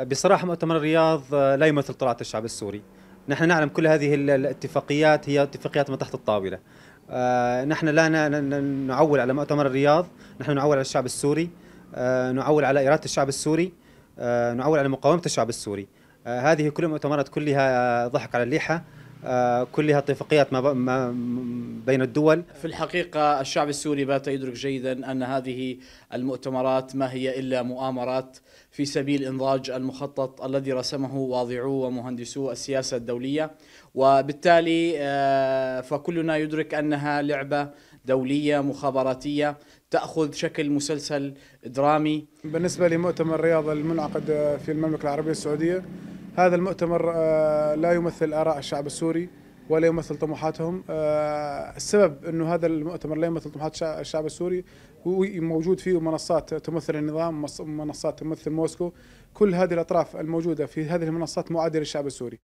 بصراحه مؤتمر الرياض آه، لا يمثل طلعه الشعب السوري نحن نعلم كل هذه الاتفاقيات هي اتفاقيات من تحت الطاوله آه، نحن لا نعول على مؤتمر الرياض نحن نعول على الشعب السوري آه، نعول على اراده الشعب السوري نعول على مقاومه الشعب السوري هذه كل المؤتمرات كلها ضحك على الليحه آه، كلها اتفاقيات ما بين الدول في الحقيقة الشعب السوري بات يدرك جيدا أن هذه المؤتمرات ما هي إلا مؤامرات في سبيل إنضاج المخطط الذي رسمه واضعو ومهندسو السياسة الدولية وبالتالي آه، فكلنا يدرك أنها لعبة دولية مخابراتية تأخذ شكل مسلسل درامي بالنسبة لمؤتمر الرياض المنعقد في المملكة العربية السعودية هذا المؤتمر آه، لا يمثل آراء الشعب السوري ولا يمثل طموحاتهم آه، السبب أنه هذا المؤتمر لا يمثل طموحات الشعب السوري موجود فيه منصات تمثل النظام منصات تمثل موسكو كل هذه الأطراف الموجودة في هذه المنصات معادية للشعب السوري